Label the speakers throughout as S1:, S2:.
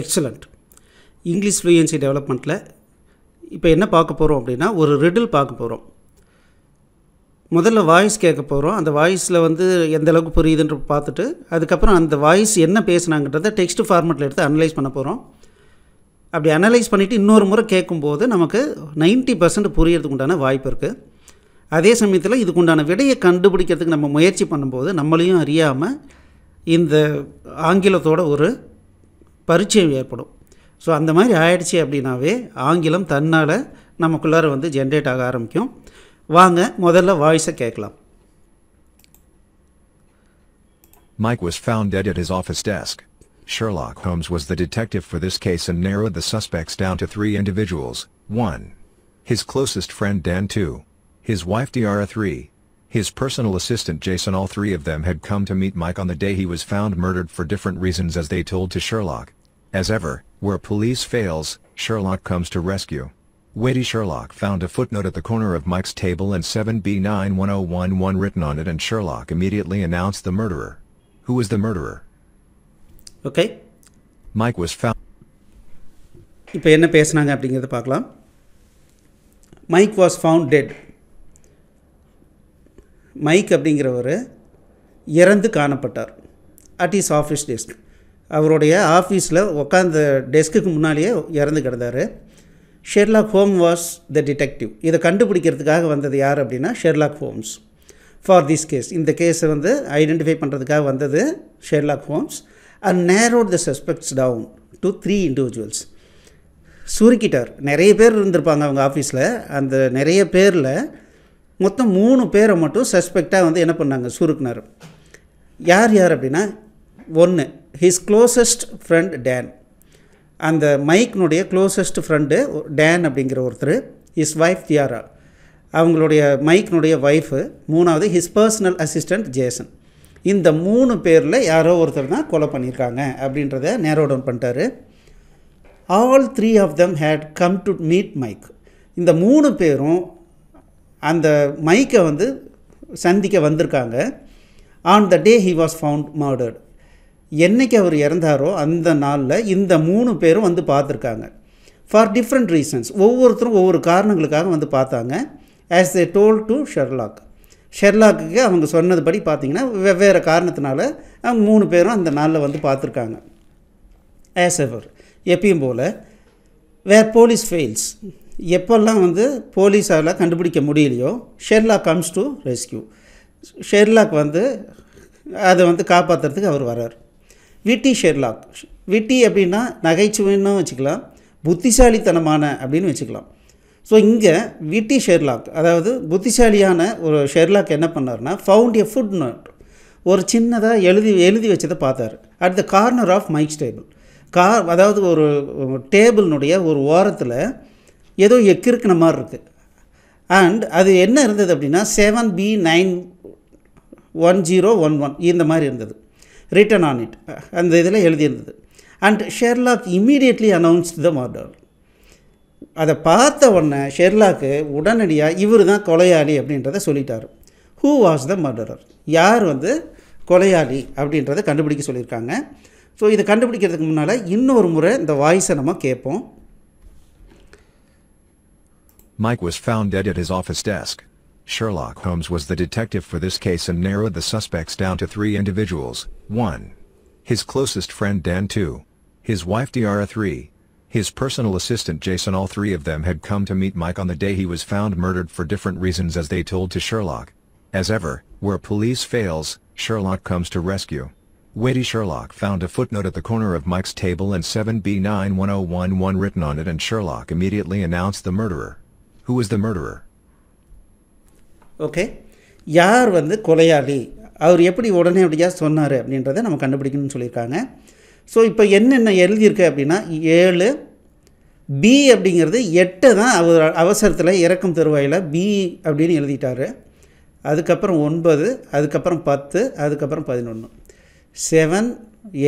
S1: Excellent English fluency டெவலப்மெண்ட்டில் இப்போ என்ன பார்க்க போகிறோம் அப்படின்னா ஒரு ரிடில் பார்க்க போகிறோம் முதல்ல வாய்ஸ் கேட்க போகிறோம் அந்த வாய்ஸில் வந்து எந்த அளவுக்கு புரியுதுன்ற பார்த்துட்டு அதுக்கப்புறம் அந்த வாய்ஸ் என்ன பேசுனாங்கன்றத டெக்ஸ்ட் ஃபார்மெட்டில் எடுத்து அனலைஸ் பண்ண போகிறோம் அப்படி அனலைஸ் பண்ணிவிட்டு இன்னொரு முறை கேட்கும்போது நமக்கு நைன்ட்டி பர்சன்ட் புரியறதுக்கு உண்டான வாய்ப்பு இருக்குது அதே சமயத்தில் இதுக்கு உண்டான விடையை கண்டுபிடிக்கிறதுக்கு நம்ம முயற்சி பண்ணும்போது நம்மளையும் அறியாமல் இந்த ஆங்கிலத்தோட ஒரு பரிச்சயம் ஏற்படும் ஸோ அந்த மாதிரி ஆயிடுச்சு அப்படின்னாவே ஆங்கிலம் தன்னால் நமக்குள்ளார வந்து ஜென்ரேட் ஆக ஆரம்பிக்கும் வாங்க முதல்ல வாய்ஸை கேட்கலாம்
S2: Mike was found dead at his office desk. Sherlock Holmes was the detective for this case and narrowed the suspects down to three individuals, one His closest friend Dan 2. His wife Diara 3. His personal assistant Jason all three of them had come to meet Mike on the day he was found murdered for different reasons as they told to Sherlock. As ever, where police fails, Sherlock comes to rescue. Witty Sherlock found a footnote at the corner of Mike's table and 7B91011 written on it and Sherlock immediately announced the murderer. Who was the murderer? Okay. Mike was found.
S1: இப்போ என்ன பேசுனாங்க அப்படிங்கிறத பார்க்கலாம் Mike was found dead Mike அப்படிங்கிறவர் இறந்து காணப்பட்டார் at is office desk அவருடைய ஆஃபீஸில் உட்காந்த டெஸ்க்குக்கு முன்னாலேயே இறந்து கிடந்தார் ஷெர்லாக் ஹோம் வாஸ் த டிடெக்டிவ் இதை கண்டுபிடிக்கிறதுக்காக வந்தது யார் அப்படின்னா Sherlock Holmes for this case இந்த கேஸை வந்து ஐடென்டிஃபை பண்ணுறதுக்காக வந்தது Sherlock Holmes and narrowed the suspects down to three individuals சுருக்கிட்டார் நிறைய பேர் இருந்திருப்பாங்க அவங்க ஆஃபீஸில் அந்த நிறைய பேரில் மொத்தம் மூணு பேரை மட்டும் சஸ்பெக்டாக வந்து என்ன பண்ணாங்க சுருக்குனார் யார் யார் அப்படின்னா ஒன்று ஹிஸ் க்ளோசஸ்ட் ஃப்ரெண்ட் டேன் அந்த மைக்னுடைய க்ளோசஸ்ட் ஃப்ரெண்டு டேன் அப்படிங்கிற ஒருத்தர் ஹிஸ் ஒய்ஃப் தியாரா அவங்களுடைய மைக்னுடைய ஒய்ஃபு மூணாவது ஹிஸ் பர்சனல் அசிஸ்டண்ட் ஜேசன் இந்த மூணு பேரில் யாரோ ஒருத்தர் தான் கொலை பண்ணியிருக்காங்க அப்படின்றத நேரோ டவுன் பண்ணிட்டாரு all three of them had come to meet Mike இந்த மூணு பேரும் அந்த மைக்கை வந்து சந்திக்க வந்திருக்காங்க on the day he was found murdered என்றைக்கு அவர் இறந்தாரோ அந்த நாளில் இந்த மூணு பேரும் வந்து பார்த்துருக்காங்க ஃபார் டிஃப்ரெண்ட் ரீசன்ஸ் ஒவ்வொருத்தரும் ஒவ்வொரு காரணங்களுக்காக வந்து பார்த்தாங்க as a told to Sherlock ஷெர்லாக்கு அவங்க சொன்னதுபடி பார்த்தீங்கன்னா வெவ்வேறு காரணத்தினால அவங்க மூணு பேரும் அந்த நாளில் வந்து பார்த்துருக்காங்க ஆஸ் எவர் எப்பயும் போல் வேர் போலீஸ் ஃபெயில்ஸ் எப்போல்லாம் வந்து போலீஸால் கண்டுபிடிக்க முடியலையோ Sherlock comes to rescue Sherlock வந்து அதை வந்து காப்பாற்றுறதுக்கு அவர் வர்றார் விட்டி ஷெர்லாக் விட்டி அப்படின்னா நகைச்சுவைன்னு வச்சுக்கலாம் புத்திசாலித்தனமான அப்படின்னு வச்சுக்கலாம் ஸோ இங்கே விட்டி ஷெர்லாக் அதாவது புத்திசாலியான ஒரு ஷெர்லாக் என்ன பண்ணார்னா ஃபவுண்ட் எ ஃபுட் நோட் ஒரு சின்னதாக எழுதி எழுதி வச்சதை பார்த்தார் at the corner of Mike table car அதாவது ஒரு டேபிள்னுடைய ஒரு ஓரத்தில் ஏதோ எக்கிருக்கிற மாதிரி இருக்குது அண்ட் அது என்ன இருந்தது அப்படின்னா seven B nine one zero one one இந்த மாதிரி இருந்தது ரிட்டன் ஆன் இட் அந்த இதில் எழுதியிருந்தது and Sherlock immediately announce the murder அதை பார்த்த உடனே ஷெர்லாக்கு உடனடியாக இவர் தான் கொலையாளி அப்படின்றத சொல்லிட்டார் ஹூ வாஸ் த மர்டரர் யார் வந்து கொலையாளி அப்படின்றத கண்டுபிடிக்க சொல்லியிருக்காங்க ஸோ இதை கண்டுபிடிக்கிறதுக்கு முன்னால் இன்னொரு முறை இந்த வாய்ஸை நம்ம கேட்போம்
S2: Mike was found dead at his office desk. Sherlock Holmes was the detective for this case and narrowed the suspects down to three individuals, 1. His closest friend Dan 2. His wife Diara 3. His personal assistant Jason all three of them had come to meet Mike on the day he was found murdered for different reasons as they told to Sherlock. As ever, where police fails, Sherlock comes to rescue. Witty Sherlock found a footnote at the corner of Mike's table and 7B91011 written on it and Sherlock immediately announced the murderer. Who was the murderer?
S1: Okay யார் வந்து கொலையாளி அவர் எப்படி உடனே அப்படியா சொன்னார் அப்படின்றத நம்ம கண்டுபிடிக்கணும்னு சொல்லியிருக்காங்க ஸோ இப்போ என்னென்ன எழுதியிருக்கு அப்படின்னா ஏழு பி அப்படிங்கிறது எட்டை தான் அவர் அவசரத்தில் இறக்கும் தருவாயில் பி அப்படின்னு எழுதிட்டார் அதுக்கப்புறம் ஒன்பது அதுக்கப்புறம் பத்து அதுக்கப்புறம் பதினொன்று seven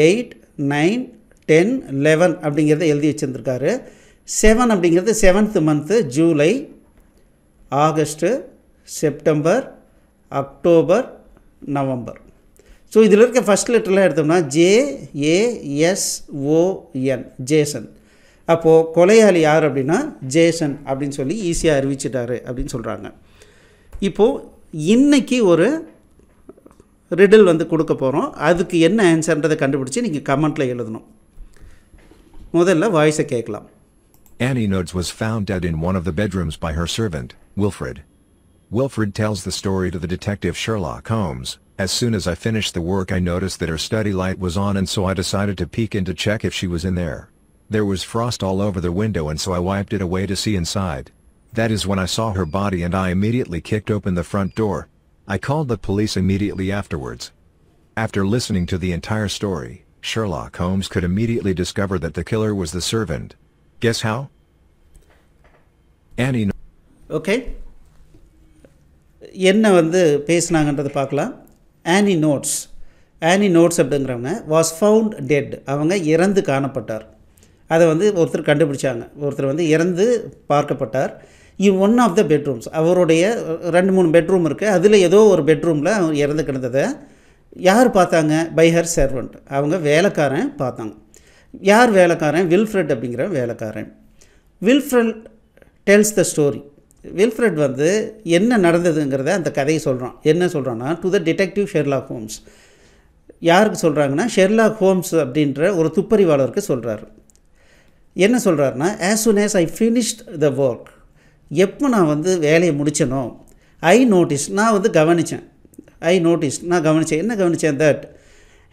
S1: eight nine ten eleven அப்படிங்கிறத எழுதி வச்சுருந்துருக்காரு செவன் அப்படிங்கிறது seventh month July August September October November so இதில் இருக்க ஃபஸ்ட் லெட்டர்லாம் எடுத்தோம்னா ஜேஏஎஸ்ஓஎன் ஜேசன் அப்போது கொலையாளி யார் அப்படின்னா ஜேசன் அப்படின்னு சொல்லி ஈஸியாக அறிவிச்சிட்டாரு அப்படின்னு சொல்கிறாங்க இப்போது இன்றைக்கி ஒரு ரிடில் வந்து கொடுக்க போகிறோம் அதுக்கு என்ன ஆன்சர்ன்றதை கண்டுபிடிச்சி நீங்கள் கமெண்ட்டில் எழுதணும் முதல்ல வாய்ஸை கேட்கலாம்
S2: Annie Nodes was found dead in one of the bedrooms by her servant, Wilfred. Wilfred tells the story to the detective Sherlock Holmes, as soon as I finished the work I noticed that her study light was on and so I decided to peek in to check if she was in there. There was frost all over the window and so I wiped it away to see inside. That is when I saw her body and I immediately kicked open the front door. I called the police immediately afterwards. After listening to the entire story, Sherlock Holmes could immediately discover that the killer was the servant. Guess how? Annie.
S1: Okay. என்ன வந்து பேசினாங்கன்றது பார்க்கலாம் Annie Notes Annie Notes அப்படிங்கிறவங்க was found dead அவங்க இறந்து காணப்பட்டார் அதை வந்து ஒருத்தர் கண்டுபிடிச்சாங்க ஒருத்தர் வந்து இறந்து பார்க்கப்பட்டார் இவ் ஒன் ஆஃப் த பெட்ரூம்ஸ் அவருடைய ரெண்டு மூணு பெட்ரூம் இருக்குது அதில் ஏதோ ஒரு பெட்ரூமில் அவர் இறந்து கிடந்ததை யார் பார்த்தாங்க பை ஹர் சர்வெண்ட் அவங்க வேலைக்காரன் பார்த்தாங்க யார் வேலைக்காரன் வில்ஃப்ரெட் அப்படிங்கிற வேலைக்காரன் Wilfred tells the story Wilfred வந்து என்ன நடந்ததுங்கிறத அந்த கதையை சொல்கிறான் என்ன சொல்கிறான்னா to the detective Sherlock Holmes யாருக்கு சொல்கிறாங்கன்னா ஷெர்லாக் ஹோம்ஸ் அப்படின்ற ஒரு துப்பறிவாளருக்கு சொல்கிறாரு என்ன சொல்கிறாருன்னா as soon as I finished the work எப்போ நான் வந்து வேலையை முடிச்சனோ ஐ நோட்டீஸ் நான் வந்து கவனித்தேன் ஐ நோட்டீஸ் நான் கவனித்தேன் என்ன கவனித்தேன் that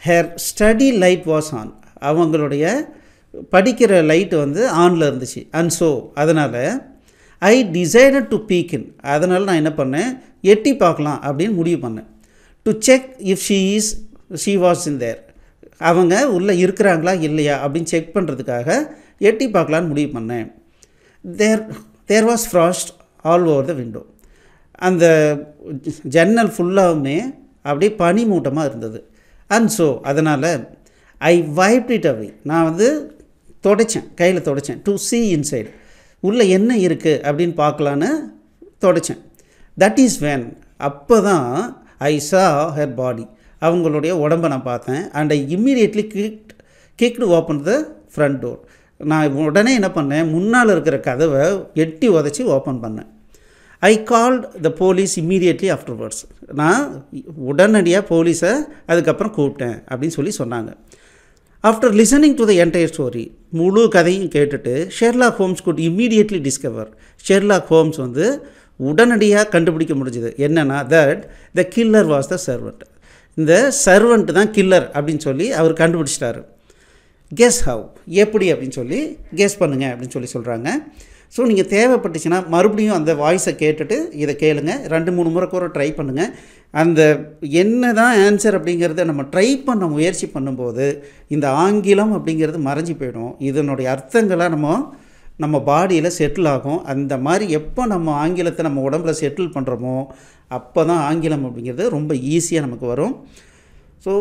S1: her study light was on அவங்களுடைய படிக்கிற லைட் வந்து ஆனில் இருந்துச்சு அண்ட் ஸோ அதனால் I decided to peek in அதனால் நான் என்ன பண்ணேன் எட்டி பார்க்கலாம் அப்படின்னு முடிவு பண்ணேன் to check if she is she was in there அவங்க உள்ளே இருக்கிறாங்களா இல்லையா அப்படின்னு செக் பண்ணுறதுக்காக எட்டி பார்க்கலான்னு முடிவு பண்ணேன் there there was frost all over the window அந்த ஜன்னல் ஃபுல்லாகவுமே அப்படியே பனி மூட்டமாக இருந்தது அண்ட் ஸோ அதனால் ஐ வைப்ட் இட் அவே நான் வந்து தொடைச்சேன் கையில் தொடைச்சேன் டு சி இன்சைட் உள்ளே என்ன இருக்குது அப்படின்னு பார்க்கலான்னு தொடச்சேன் தட் இஸ் வேன் அப்போ தான் ஐ சா ஹர் பாடி அவங்களுடைய உடம்பை நான் பார்த்தேன் and I immediately kick kicked open the front door நான் உடனே என்ன பண்ணேன் முன்னால் இருக்கிற கதவை எட்டி உதச்சி ஓப்பன் பண்ணேன் I called the police immediately afterwards நான் உடனடியாக போலீஸை அதுக்கப்புறம் கூப்பிட்டேன் அப்படின்னு சொல்லி சொன்னாங்க after listening to the entire story முழு கதையும் கேட்டுட்டு Sherlock Holmes could immediately discover Sherlock Holmes வந்து உடனடியாக கண்டுபிடிக்க முடிஞ்சது என்னென்னா that the killer was the servant இந்த சர்வெண்ட் தான் கில்லர் அப்படின்னு சொல்லி அவர் கண்டுபிடிச்சிட்டாரு கெஸ் ஹவ் எப்படி அப்படின்னு சொல்லி கெஸ் பண்ணுங்கள் அப்படின்னு சொல்லி சொல்கிறாங்க ஸோ நீங்கள் தேவைப்பட்டுச்சுன்னா மறுபடியும் அந்த வாய்ஸை கேட்டுட்டு இதை கேளுங்க ரெண்டு மூணு முறை கூட ட்ரை பண்ணுங்கள் அந்த என்ன தான் ஆன்சர் அப்படிங்கிறத நம்ம ட்ரை பண்ண முயற்சி பண்ணும்போது இந்த ஆங்கிலம் அப்படிங்கிறது மறைஞ்சு போயிடும் இதனுடைய அர்த்தங்களை நம்ம நம்ம பாடியில் செட்டில் ஆகும் அந்த மாதிரி எப்போ நம்ம ஆங்கிலத்தை நம்ம உடம்புல செட்டில் பண்ணுறோமோ அப்போ தான் ஆங்கிலம் அப்படிங்கிறது ரொம்ப ஈஸியாக நமக்கு வரும் ஸோ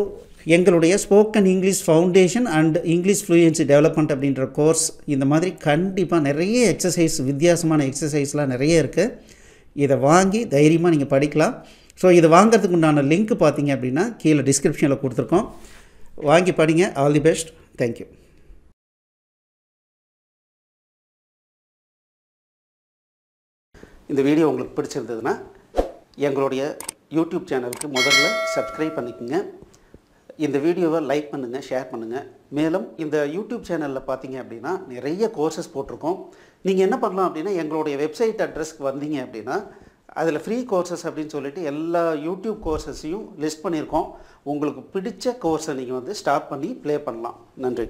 S1: எங்களுடைய spoken English foundation and English fluency development அப்படின்ற கோர்ஸ் இந்த மாதிரி கண்டிப்பாக நிறைய எக்ஸசைஸ் வித்தியாசமான எக்ஸசைஸ்லாம் நிறைய இருக்குது இதை வாங்கி தைரியமாக நீங்கள் படிக்கலாம் ஸோ இது வாங்கிறதுக்கு உண்டான லிங்க் பார்த்தீங்க அப்படின்னா
S2: கீழே டிஸ்கிரிப்ஷனில் கொடுத்துருக்கோம் வாங்கி படிங்க ஆல் தி பெஸ்ட் தேங்க்யூ
S1: இந்த வீடியோ உங்களுக்கு பிடிச்சிருந்ததுன்னா எங்களுடைய யூடியூப் சேனலுக்கு முதல்ல சப்ஸ்கிரைப் பண்ணிக்கோங்க இந்த வீடியோவை லைக் பண்ணுங்கள் ஷேர் பண்ணுங்கள் மேலும் இந்த யூடியூப் சேனலில் பார்த்தீங்க அப்படின்னா நிறைய கோர்சஸ் போட்டிருக்கோம் நீங்கள் என்ன பண்ணலாம் அப்படின்னா எங்களுடைய வெப்சைட் அட்ரஸ்க்கு வந்தீங்க அப்படின்னா அதில் ஃப்ரீ கோர்சஸ் அப்படின்னு சொல்லிட்டு எல்லா யூடியூப் கோர்சஸையும் லிஸ்ட் பண்ணியிருக்கோம் உங்களுக்கு பிடிச்ச கோர்ஸை நீங்கள் வந்து ஸ்டார்ட் பண்ணி ப்ளே பண்ணலாம் நன்றி